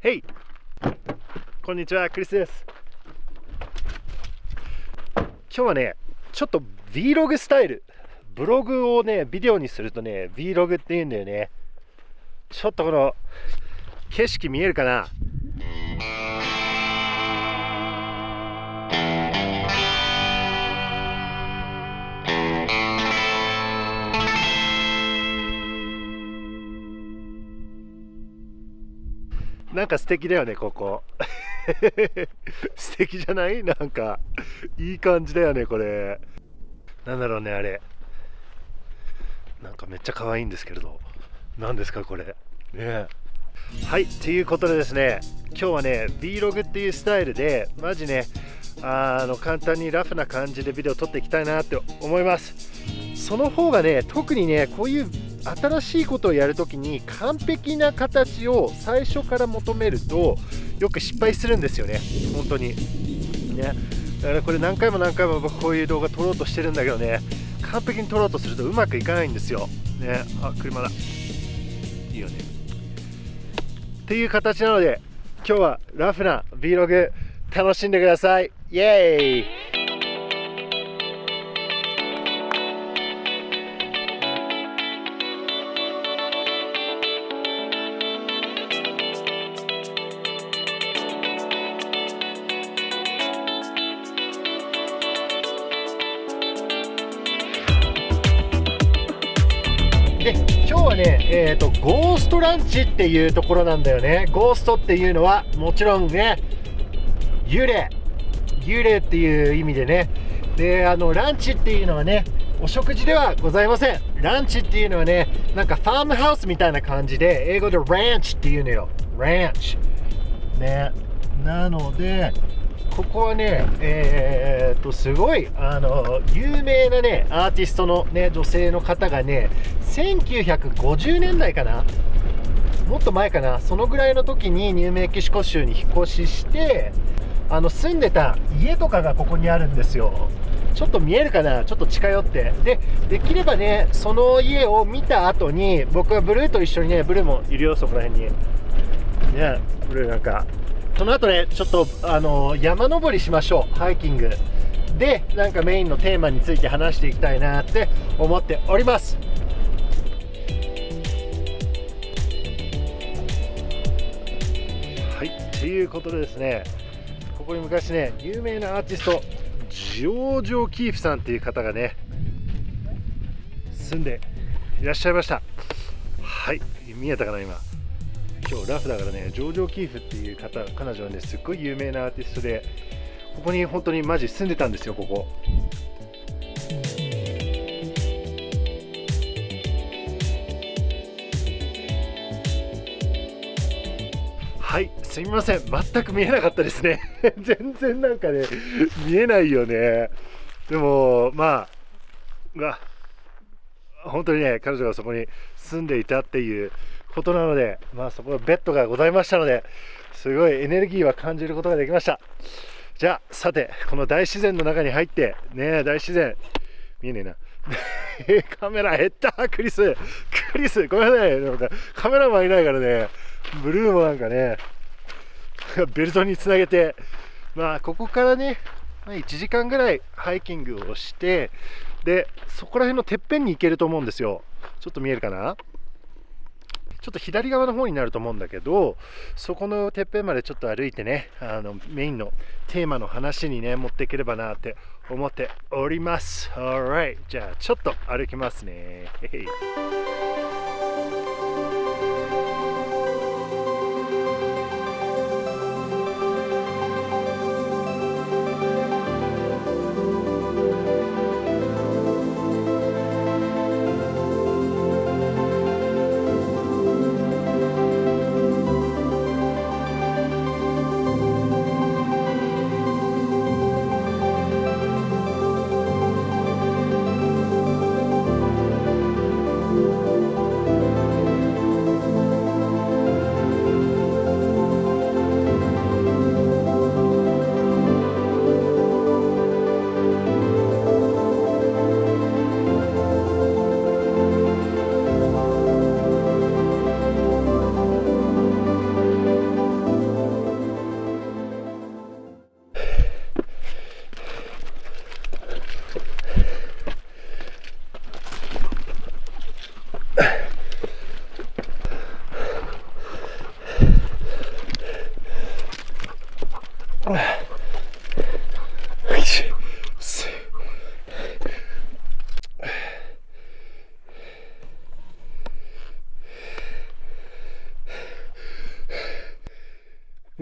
h e こんにちは、クリスです。今日はね、ちょっと Vlog スタイル。ブログをね、ビデオにするとね、Vlog って言うんだよね。ちょっとこの、景色見えるかななんか素敵だよねここ 素敵じゃないなんかいい感じだよねこれなんだろうねあれなんかめっちゃ可愛いんですけれど何ですかこれねえはいということでですね今日はね Vlog っていうスタイルでマジねあの簡単にラフな感じでビデオ撮っていきたいなって思いますその方がね特にねこういう新しいことをやるときに完璧な形を最初から求めるとよく失敗するんですよね本当にねだからこれ何回も何回も僕こういう動画撮ろうとしてるんだけどね完璧に撮ろうとするとうまくいかないんですよねあ車だいいよねっていう形なので今日はラフな Vlog 楽しんでくださいイエーイと、ゴーストランチっていうところなんだよね。ゴーストっていうのは、もちろんね、幽霊、幽霊っていう意味でね。で、あの、ランチっていうのはね、お食事ではございません。ランチっていうのはね、なんかファームハウスみたいな感じで、英語でランチっていうのよ。ランチ。ね。なので、ここはね、えー、っと、すごい、あの、有名なね、アーティストのね、女性の方がね、1950年代かなもっと前かなそのぐらいの時にニューメキシコ州に引っ越ししてあの住んでた家とかがここにあるんですよちょっと見えるかなちょっと近寄ってでできればねその家を見た後に僕はブルーと一緒にねブルーもいるよそこら辺にねブルーなんかこの後ねちょっとあの山登りしましょうハイキングでなんかメインのテーマについて話していきたいなって思っておりますはいということでですねここに昔ね有名なアーティストジョージオ・キーフさんっていう方がね住んでいらっしゃいましたはい見えたかな今今日ラフだからねジョージ・ー・キーフっていう方彼女はねすっごい有名なアーティストでここに本当にマジ住んでたんですよここはいすみません全く見えなかったですね 全然なんかね見えないよねでもまあうわ本当にね彼女がそこに住んでいたっていうことなので、まあ、そこはベッドがございましたのですごいエネルギーは感じることができましたじゃあさてこの大自然の中に入ってね大自然見えねえな カメラ減ったクリスクリスごめんなさいカメラもンいないからねブルーもなんかねベルトにつなげてまあここからね1時間ぐらいハイキングをしてでそこら辺のてっぺんに行けると思うんですよちょっと見えるかなちょっと左側の方になると思うんだけどそこのてっぺんまでちょっと歩いてねあのメインのテーマの話にね持っていければなって思っております Alright じゃあちょっと歩きますね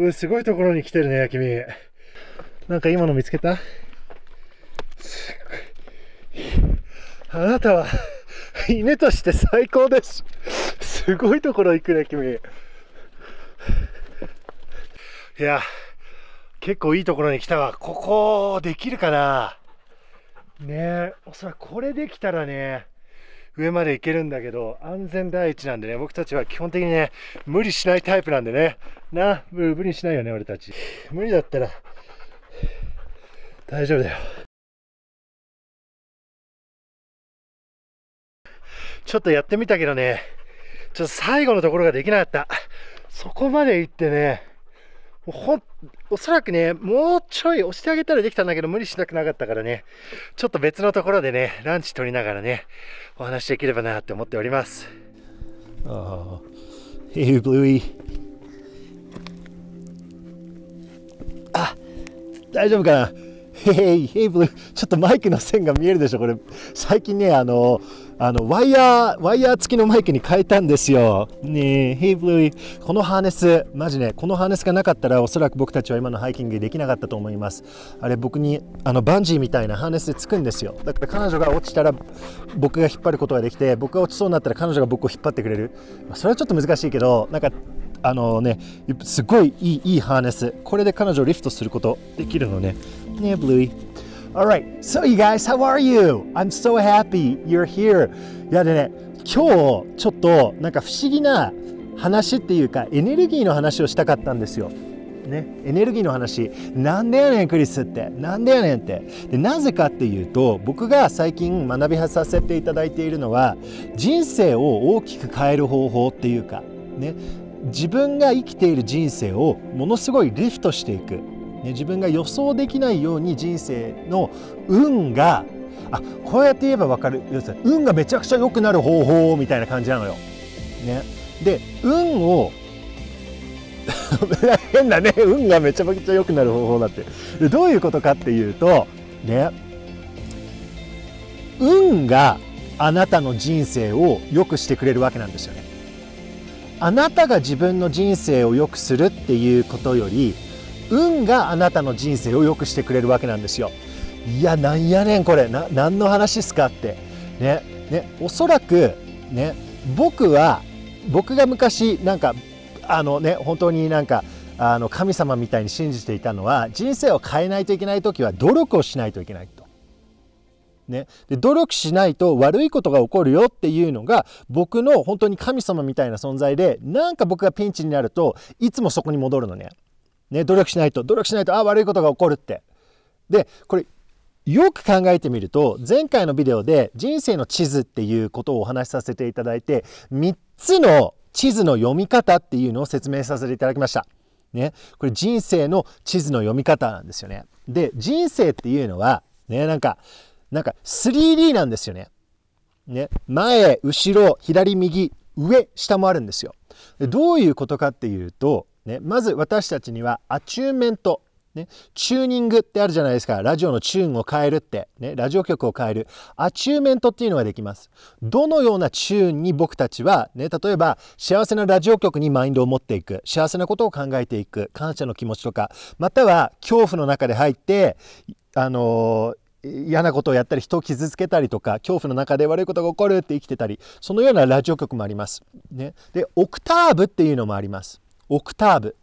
うすごいところに来てるね、君。なんか今の見つけたあなたは、犬として最高です。すごいところ行くね、君。いや、結構いいところに来たわ。ここ、できるかなねえ、おそらくこれできたらね、上まで行けるんだけど、安全第一なんでね、僕たちは基本的にね、無理しないタイプなんでね、な、無理しないよね、俺たち。無理だったら、大丈夫だよ。ちょっとやってみたけどね、ちょっと最後のところができなかった。そこまで行ってね、ほん、おそらくね、もうちょい押してあげたらできたんだけど、無理しなくなかったからね、ちょっと別のところでね、ランチ取りながらね、お話できればなって思っております。Oh. Hey, Bluey. あ、大丈夫かなヘイヘイブル、ちょっとマイクの線が見えるでしょ、これ。最近ね、あの、あの、ワイヤー、ワイヤー付きのマイクに変えたんですよ。ねえ、ヘイブル、このハーネス、マジね、このハーネスがなかったら、おそらく僕たちは今のハイキングできなかったと思います。あれ、僕に、あの、バンジーみたいなハーネスでつくんですよ。だから彼女が落ちたら、僕が引っ張ることができて、僕が落ちそうになったら彼女が僕を引っ張ってくれる。それはちょっと難しいけど、なんか、あのね、すごいいいいいハーネスこれで彼女をリフトすることできるのね Yeah, Bluey. All right. So, you guys, how are you? I'm so happy you're here. いやでね、今日ちょっとなんか不思議な話っていうかエネルギーの話をしたかったんですよ。ね、エネルギーの話なんでやねんクリスってなんでやねんってでなぜかっていうと僕が最近学びさせていただいているのは人生を大きく変える方法っていうか、ね、自分が生きている人生をものすごいリフトしていくね、自分が予想できないように人生の運があこうやって言えば分かる要するに運がめちゃくちゃ良くなる方法みたいな感じなのよ。ね、で運を 変だね運がめちゃくちゃ良くなる方法だってでどういうことかっていうとね運があなたの人生を良くしてくれるわけなんですよね。あなたが自分の人生を良くするっていうことより運があなたの人生を良くしてくれるわけなんですよいやなんやねんこれな何の話っすかってねねおそらくね僕は僕が昔なんかあのね本当になんかあの神様みたいに信じていたのは人生を変えないといけない時は努力をしないといけないと。ね、で努力しないと悪いことが起こるよっていうのが僕の本当に神様みたいな存在でなんか僕がピンチになるといつもそこに戻るのね。ね、努力しないと努力しないとあ悪いことが起こるって。でこれよく考えてみると前回のビデオで人生の地図っていうことをお話しさせていただいて3つの地図の読み方っていうのを説明させていただきました。ね、これ人生の地図の読み方なんですよね。で人生っていうのはねなんかなんか 3D なんですよね。ね前後ろ左右上下もあるんですよ。どういうことかっていうとね、まず私たちにはアチューメントね、チューニングってあるじゃないですか。ラジオのチューンを変えるって、ね、ラジオ局を変える。アチューメントっていうのができます。どのようなチューンに僕たちは、ね、例えば幸せなラジオ局にマインドを持っていく、幸せなことを考えていく、感謝の気持ちとか、または恐怖の中で入って、あのー嫌なことをやったり人を傷つけたりとか恐怖の中で悪いことが起こるって生きてたりそのようなラジオ局もあります。ね、でオクターブっていうのもあります。オクターブ。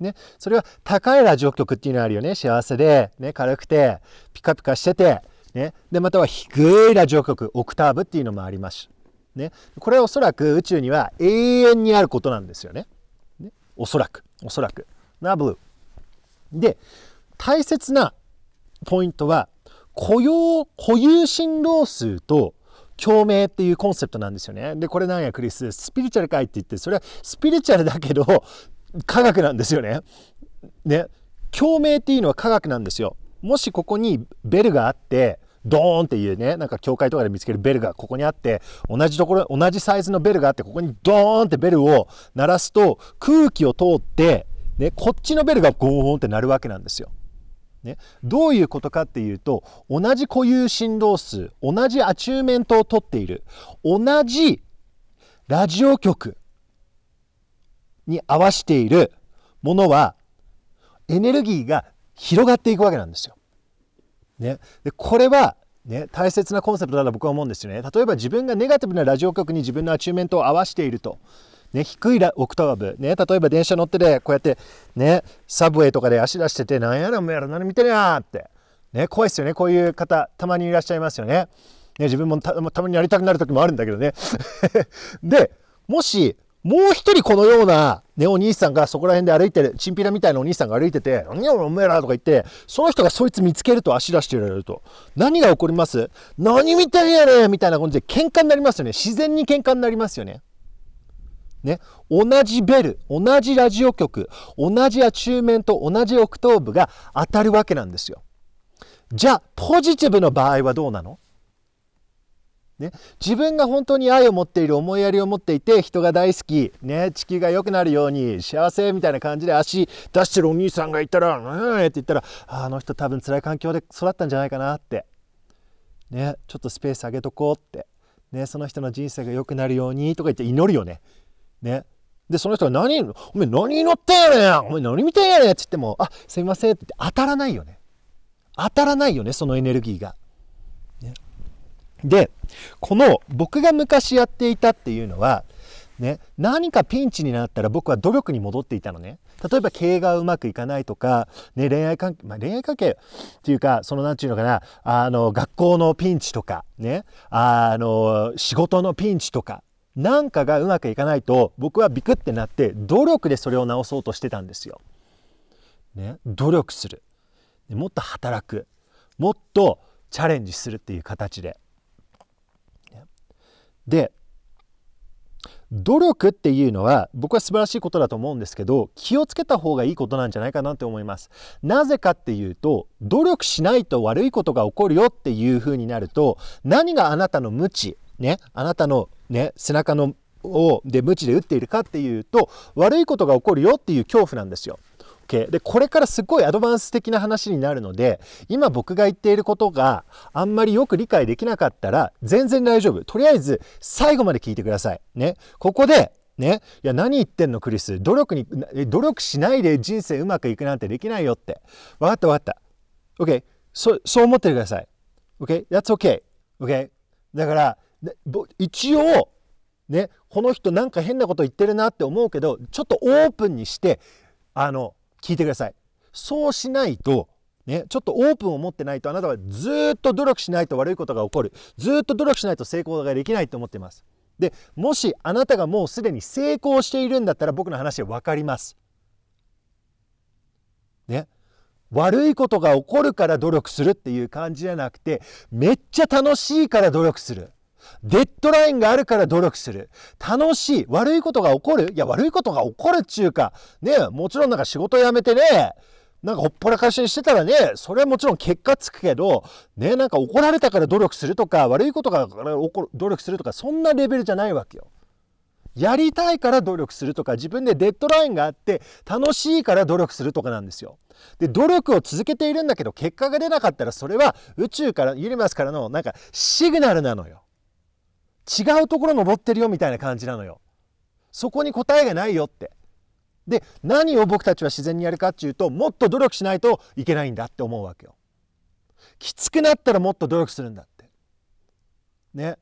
ね、それは高いラジオ局っていうのがあるよね。幸せで、ね、軽くて、ピカピカしてて、ね、で、または低いラジオ局、オクターブっていうのもあります。ね、これはおそらく宇宙には永遠にあることなんですよね。ねおそらく、おそらく。な、ブで、大切なポイントは、雇用、固有振動数と共鳴っていうコンセプトなんですよね。で、これなんやクリス、スピリチュアルかいって言って、それはスピリチュアルだけど、科学なんですよね。ね。共鳴っていうのは科学なんですよ。もしここにベルがあって、ドーンっていうね、なんか教会とかで見つけるベルがここにあって、同じところ、同じサイズのベルがあって、ここにドーンってベルを鳴らすと、空気を通って、ね、こっちのベルがゴーンって鳴るわけなんですよ。ね、どういうことかっていうと同じ固有振動数同じアチューメントをとっている同じラジオ局に合わしているものはエネルギーが広がっていくわけなんですよ。ね、でこれはね、大切なコンセプトだと僕は思うんですよね。例えば自分がネガティブなラジオ局に自分のアチューメントを合わしているとね、低いオクターブ、ね、例えば電車乗ってで、こうやって、ね、サブウェイとかで足出してて、なんやらもやら、何見てるやんって、ね、怖いっすよね、こういう方、たまにいらっしゃいますよね。ね自分もたたまにやりたくなる時もあるんだけどね。で、もし、もう一人このような、ね、お兄さんがそこら辺で歩いてる、チンピラみたいなお兄さんが歩いてて、何やお前らとか言って、その人がそいつ見つけると足出してられると。何が起こります何見てるやねみたいな感じで喧嘩になりますよね。自然に喧嘩になりますよね。ね、同じベル同じラジオ局同じアチューメント同じオクトーブが当たるわけなんですよ。じゃあポジティブの場合はどうなのね、自分が本当に愛を持っている思いやりを持っていて人が大好き、ね、地球が良くなるように幸せみたいな感じで足出してるお兄さんがいたら「うん」って言ったら「あの人多分辛い環境で育ったんじゃないかな」って、ね、ちょっとスペースあげとこうって、ね、その人の人生が良くなるようにとか言って祈るよねね。で、その人が何、お前何乗ってんやねんお前何見てんやねんって言っても、あ、すいませんってって当たらないよね。当たらないよね、そのエネルギーが。ね、で、この僕が昔やっていたっていうのは、ね、何かピンチになったら僕は努力に戻っていたのね例えば経営がうまくいかないとか、ね、恋愛関係、まあ、恋愛関係っていうかその何て言うのかなあの学校のピンチとか、ね、あの仕事のピンチとか何かがうまくいかないと僕はビクってなって努力でそれを直そうとしてたんですよ。ね、努力するもっと働くもっとチャレンジするっていう形で。で努力っていうのは僕は素晴らしいことだと思うんですけど気をつけた方がいいことなんじゃないかなって思いますなぜかっていうと努力しないと悪いことが起こるよっていうふうになると何があなたの無知ねあなたのね、背中のをで無知で打っているかっていうと悪いことが起こるよっていう恐怖なんですよ。Okay、でこれからすごいアドバンス的な話になるので今僕が言っていることがあんまりよく理解できなかったら全然大丈夫とりあえず最後まで聞いてください。ね、ここでね、いや何言ってんのクリス努力に努力しないで人生うまくいくなんてできないよって分かった分かった OK そそう思ってください OK that's OK OK だからで一応ねこの人なんか変なこと言ってるなって思うけどちょっとオープンにしてあの聞いてくださいそうしないとね、ちょっとオープンを持ってないとあなたはずっと努力しないと悪いことが起こるずっと努力しないと成功ができないと思っていますでもしあなたがもうすでに成功しているんだったら僕の話は分かりますね悪いことが起こるから努力するっていう感じじゃなくてめっちゃ楽しいから努力するデッドラインがあるから努力する。楽しい。悪いことが起こるいや、悪いことが起こるっちゅうか、ねもちろんなんか仕事辞めてね、なんかほっぽらかしにしてたらね、それはもちろん結果つくけど、ね、なんか怒られたから努力するとか、悪いことが努力するとか、そんなレベルじゃないわけよ。やりたいから努力するとか自分でデッドラインがあって楽しいから努力するとかなんですよ。で努力を続けているんだけど結果が出なかったらそれは宇宙からユニバースからのなんかシグナルなのよ。違うところ登ってるよみたいな感じなのよ。そこに答えがないよって。で何を僕たちは自然にやるかっていうともっと努力しないといけないんだって思うわけよ。きつくなったらもっと努力するんだって。ね。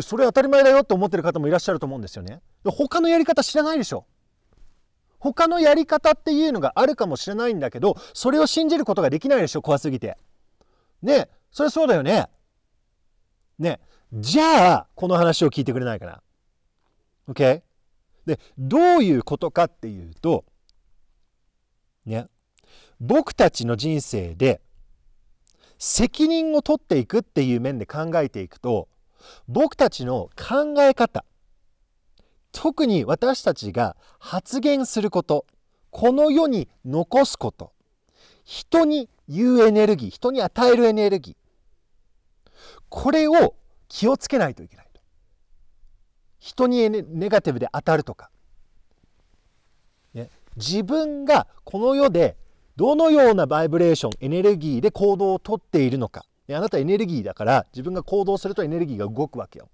それ当たり前だよって思ってる方もいらっしゃると思うんですよね。他のやり方知らないでしょ。他のやり方っていうのがあるかもしれないんだけどそれを信じることができないでしょ怖すぎて。ねそれそうだよね。ねじゃあ、この話を聞いてくれないかな。OK? で、どういうことかっていうと、ね、僕たちの人生で責任を取っていくっていう面で考えていくと、僕たちの考え方、特に私たちが発言すること、この世に残すこと、人に言うエネルギー、人に与えるエネルギー、これを気をつけないといけないと人にネガティブで当たるとか、ね、自分がこの世でどのようなバイブレーションエネルギーで行動をとっているのか、ね、あなたエネルギーだから自分が行動するとエネルギーが動くわけよ。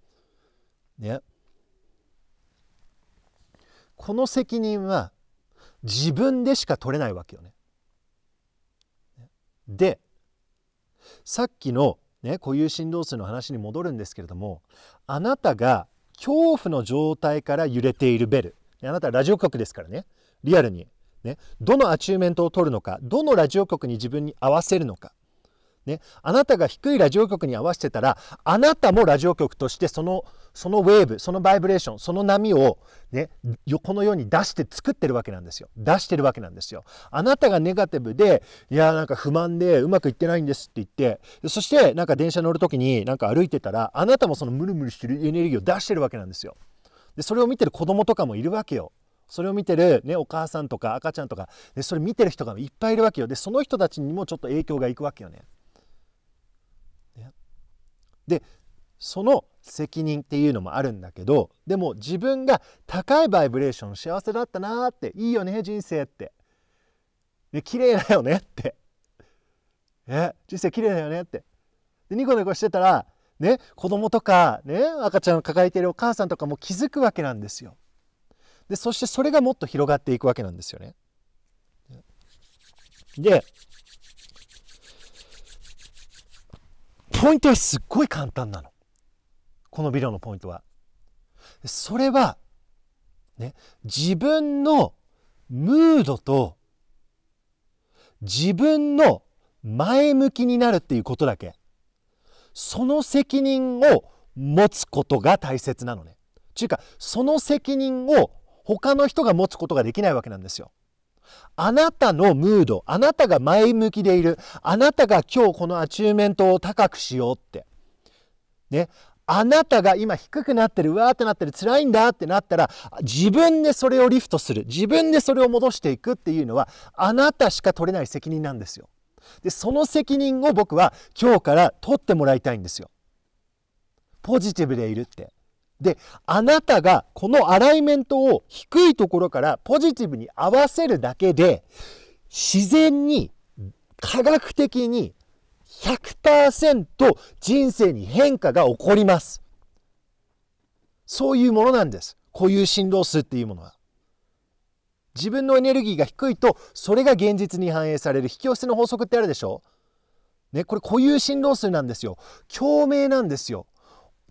ね、この責任は自分でしか取れないわけよね。でさっきのね、固有振動数の話に戻るんですけれどもあなたが恐怖の状態から揺れているベルあなたはラジオ局ですからねリアルに、ね、どのアチューメントを取るのかどのラジオ局に自分に合わせるのかね、あなたが低いラジオ局に合わせてたらあなたもラジオ局としてそのそのウェーブそのバイブレーションその波を、ね、このように出して作ってるわけなんですよ出してるわけなんですよ。あなたがネガティブでいやなんか不満でうまくいってないんですって言ってそしてなんか電車乗る時になんか歩いてたらあなたもそのムルムルしてるエネルギーを出してるわけなんですよ。でそれを見てる子供とかもいるわけよ。それを見てる、ね、お母さんとか赤ちゃんとかでそれ見てる人がいっぱいいるわけよでその人たちにもちょっと影響がいくわけよね。でその責任っていうのもあるんだけどでも自分が高いバイブレーション幸せだったなっていいよね人生ってで綺麗だよねってえ人生綺麗だよねってでニコニコしてたらね子供とかね赤ちゃんを抱えているお母さんとかも気づくわけなんですよでそしてそれがもっと広がっていくわけなんですよねでポイントはすっごい簡単なのこのビデオのポイントはそれはね自分のムードと自分の前向きになるっていうことだけその責任を持つことが大切なのね。というかその責任を他の人が持つことができないわけなんですよ。あなたのムード、あなたが前向きでいる、あなたが今日このアチューメントを高くしようって。ね。あなたが今低くなってる、うわーってなってる、辛いんだってなったら、自分でそれをリフトする、自分でそれを戻していくっていうのは、あなたしか取れない責任なんですよ。で、その責任を僕は今日から取ってもらいたいんですよ。ポジティブでいるって。で、あなたがこのアライメントを低いところからポジティブに合わせるだけで、自然に科学的に100%人生に変化が起こります。そういうものなんです。固有振動数っていうものは。自分のエネルギーが低いとそれが現実に反映される引き寄せの法則ってあるでしょね、これ固有振動数なんですよ。共鳴なんですよ。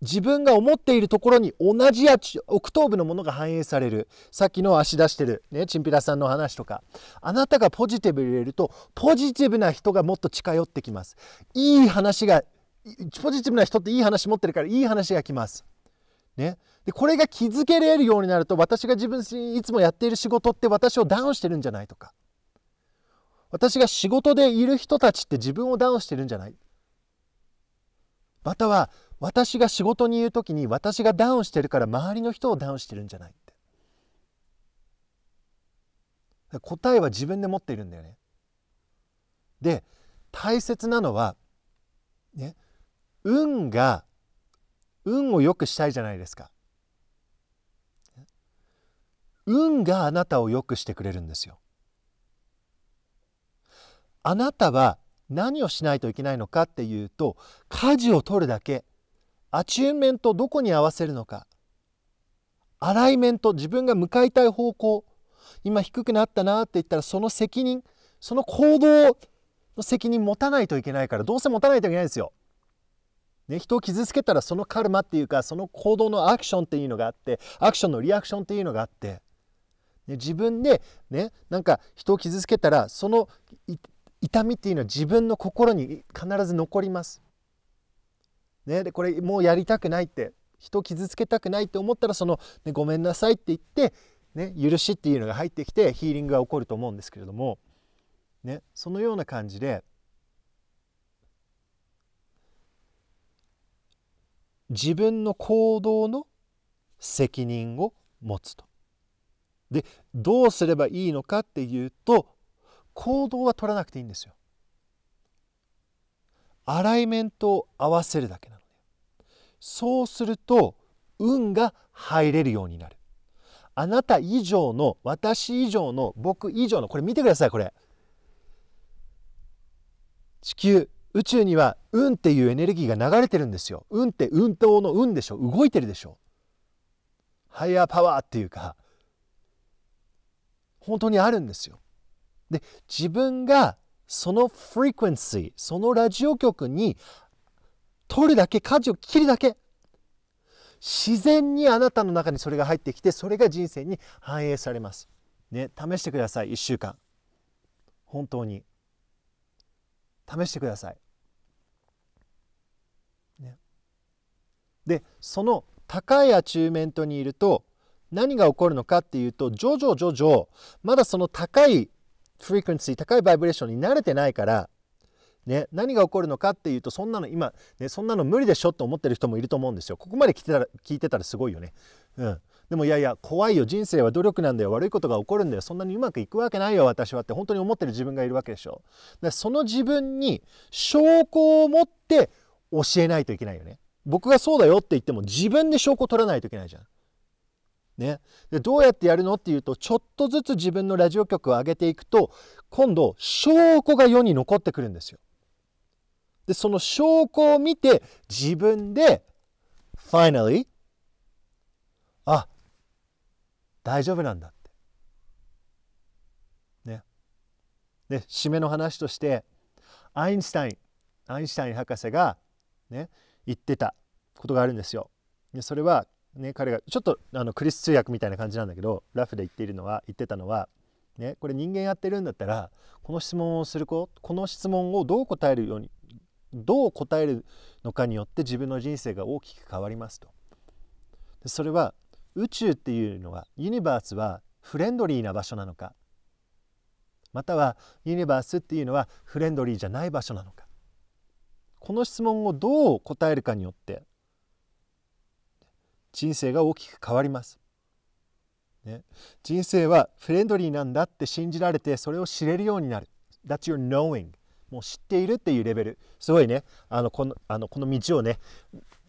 自分が思っているところに同じ足奥頭部のものが反映されるさっきの足出してるねチンピラさんの話とかあなたがポジティブ入れるとポジティブな人がもっと近寄ってきますいい話がポジティブな人っていい話持ってるからいい話が来ますね、でこれが気づけれるようになると私が自分いつもやっている仕事って私をダウンしてるんじゃないとか私が仕事でいる人たちって自分をダウンしてるんじゃないまたは私が仕事にいる時に私がダウンしてるから周りの人をダウンしてるんじゃないって答えは自分で持っているんだよねで大切なのはね運が運を良くしたいじゃないですか運があなたを良くしてくれるんですよあなたは何をしないといけないのかっていうと舵を取るだけアチューメントどこに合わせるのかアライメント自分が向かいたい方向今低くなったなって言ったらその責任その行動の責任持たないといけないからどうせ持たないといけないんですよ。ね、人を傷つけたらそのカルマっていうかその行動のアクションっていうのがあってアクションのリアクションっていうのがあって、ね、自分で、ね、なんか人を傷つけたらその痛みっていうのは自分の心に必ず残ります。ね、でこれもうやりたくないって人傷つけたくないって思ったらその、ね、ごめんなさいって言って、ね、許しっていうのが入ってきてヒーリングが起こると思うんですけれども、ね、そのような感じで自分の行動の責任を持つと。でどうすればいいのかっていうと行動は取らなくていいんですよ。アライメントを合わせるだけなのそうすると運が入れるようになるあなた以上の私以上の僕以上のこれ見てくださいこれ地球宇宙には運っていうエネルギーが流れてるんですよ運って運動の運でしょ動いてるでしょハイヤーパワーっていうか本当にあるんですよで自分がそのフリクエンシー、そのラジオ局に取るだけ、舵を切るだけ。自然にあなたの中にそれが入ってきて、それが人生に反映されます。ね、試してください、1週間。本当に。試してください。ね、で、その高いアチューメントにいると、何が起こるのかっていうと、徐々徐々、まだその高いフリクエンシー高いバイブレーションに慣れてないからね、何が起こるのかっていうとそんなの今、ね、そんなの無理でしょと思ってる人もいると思うんですよ。ここまで聞いてたら聞いてたらすごいよね。うん、でもいやいや怖いよ人生は努力なんだよ悪いことが起こるんだよそんなにうまくいくわけないよ私はって本当に思ってる自分がいるわけでしょ。その自分に証拠を持って教えないといけないよね。僕がそうだよって言っても自分で証拠を取らないといけないじゃん。ね、でどうやってやるのっていうとちょっとずつ自分のラジオ局を上げていくと今度証拠が世に残ってくるんですよ。でその証拠を見て自分で finally あ大丈夫なんだって。ね。で締めの話としてアインシュタインアインシュタイン博士が、ね、言ってたことがあるんですよ。でそれはね、彼がちょっとあのクリス通訳みたいな感じなんだけどラフで言っているのは言ってたのは、ね、これ人間やってるんだったらこの質問をする子この質問をどう答えるようにどう答えるのかによって自分の人生が大きく変わりますと。でそれは宇宙っていうのはユニバースはフレンドリーな場所なのかまたはユニバースっていうのはフレンドリーじゃない場所なのかこの質問をどう答えるかによって人生が大きく変わります。ね、人生はフレンドリーなんだって信じられてそれを知れるようになる。That's your knowing. もう知っているっていうレベル。すごいね、あのこのあのこの道をね、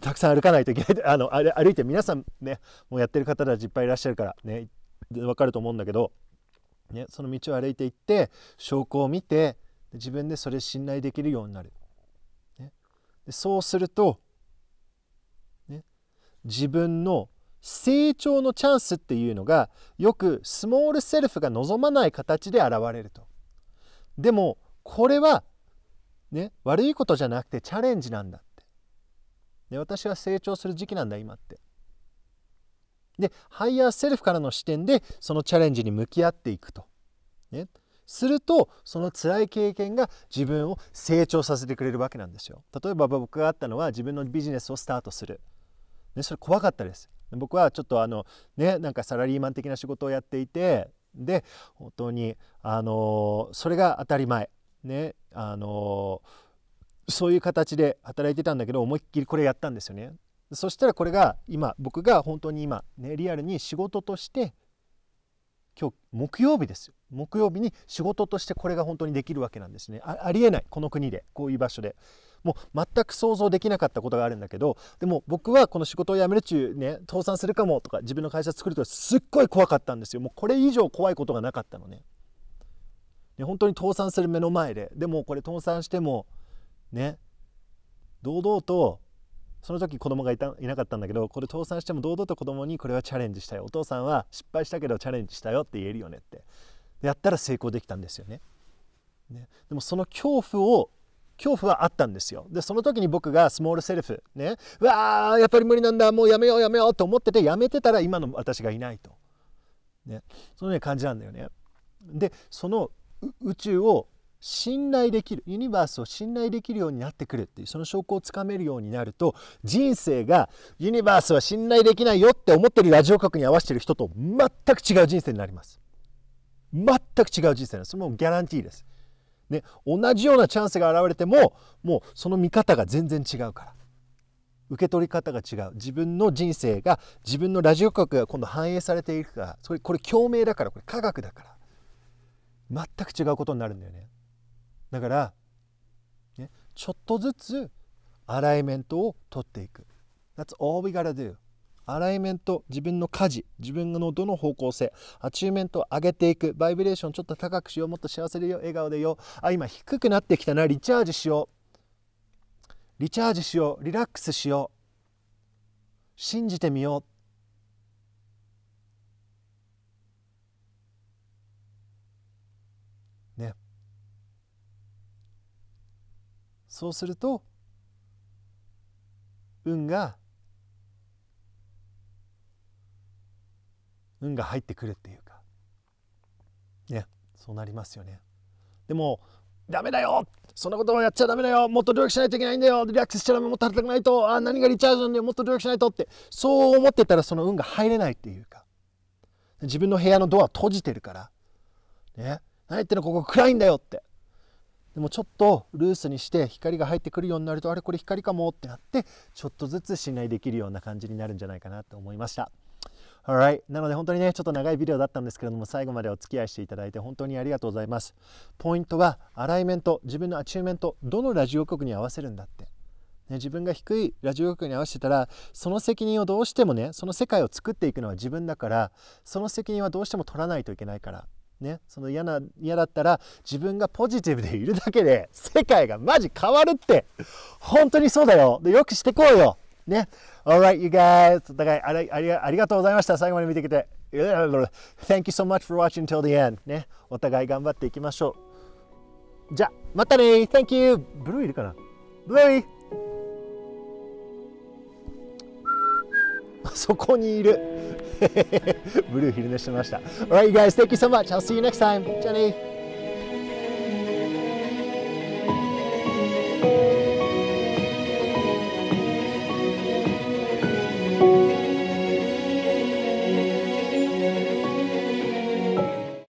たくさん歩かないといけない。あの歩いて皆さんね、もうやってる方たちいっぱいいらっしゃるからね、わかると思うんだけど、ね、その道を歩いていって証拠を見て自分でそれ信頼できるようになる。ね、でそうすると自分の成長のチャンスっていうのがよくスモールセルフが望まない形で現れると。でもこれはね悪いことじゃなくてチャレンジなんだって。で私は成長する時期なんだ今って。でハイヤーセルフからの視点でそのチャレンジに向き合っていくと。ね、するとその辛い経験が自分を成長させてくれるわけなんですよ。例えば僕があったのは自分のビジネスをスタートする。ね、それ怖かったです僕はちょっとあのねなんかサラリーマン的な仕事をやっていてで本当にあのそれが当たり前ねあのそういう形で働いてたんだけど思いっきりこれやったんですよねそしたらこれが今僕が本当に今ねリアルに仕事として今日木曜日ですよ木曜日に仕事としてこれが本当にできるわけなんですねありえないこの国でこういう場所でもう全く想像できなかったことがあるんだけどでも僕はこの仕事を辞める中ね倒産するかもとか自分の会社作るとすっごい怖かったんですよもうこれ以上怖いことがなかったのねね本当に倒産する目の前ででもこれ倒産してもね堂々とその時子供がいたいなかったんだけどこれ倒産しても堂々と子供にこれはチャレンジしたよお父さんは失敗したけどチャレンジしたよって言えるよねってやったら成功できたんですよね。ねでもその恐怖を恐怖はあったんですよ。で、その時に僕がスモールセルフ、ね、うわあ、やっぱり無理なんだ、もうやめようやめようと思ってて、やめてたら今の私がいないと。ね、そのような感じなんだよね。で、その宇宙を信頼できる、ユニバースを信頼できるようになってくるっていう、その証拠をつかめるようになると、人生がユニバースは信頼できないよって思ってるラジオ局に合わせてる人と全く違う人生になります。全く違う人生なんです。もうギャランティーです。ね、同じようなチャンスが現れてももうその見方が全然違うから受け取り方が違う自分の人生が自分のラジオ局が今度反映されていくからそれこれ共鳴だからこれ科学だから全く違うことになるんだよねだから、ね、ちょっとずつアライメントを取っていく That's all we gotta do アライメント自分の家事自分のどの方向性アチューメントを上げていくバイブレーションちょっと高くしようもっと幸せでよ笑顔でよあ今低くなってきたなリチャージしようリチャージしようリラックスしよう信じてみようね。そうすると運が運が入ってくるっていうかねそうなりますよねでもダメだよそんなことをやっちゃダメだよもっと努力しないといけないんだよリラックスしちゃダメもっと働かないとあ何がリチャージなんだよもっと努力しないとってそう思ってたらその運が入れないっていうか自分の部屋のドア閉じてるからね何言ってんのここ暗いんだよってでもちょっとルースにして光が入ってくるようになるとあれこれ光かもってなってちょっとずつ信頼できるような感じになるんじゃないかなと思いました。Alright. なので本当にね、ちょっと長いビデオだったんですけれども、最後までお付き合いしていただいて本当にありがとうございます。ポイントは、アライメント、自分のアチューメント、どのラジオ局に合わせるんだって。ね、自分が低いラジオ局に合わせてたらその責任をどうしてもねその世界を作っていくのは自分だからその責任はどうしても取らないといけないから、ね、その嫌な嫌だったら自分がポジティブでいるだけで世界がマジ変わるって本当にそうだよよくしてこうよね。Alright, you guys. お互いありありありがとうございました。最後まで見てきて。Thank you so much for watching till the end. ね。お互い頑張っていきましょう。じゃ、またね !Thank you! ブルーいるかなブルーそこにいるブルー昼寝してました。Alright, you guys. Thank you so much. I'll see you next time. じゃあね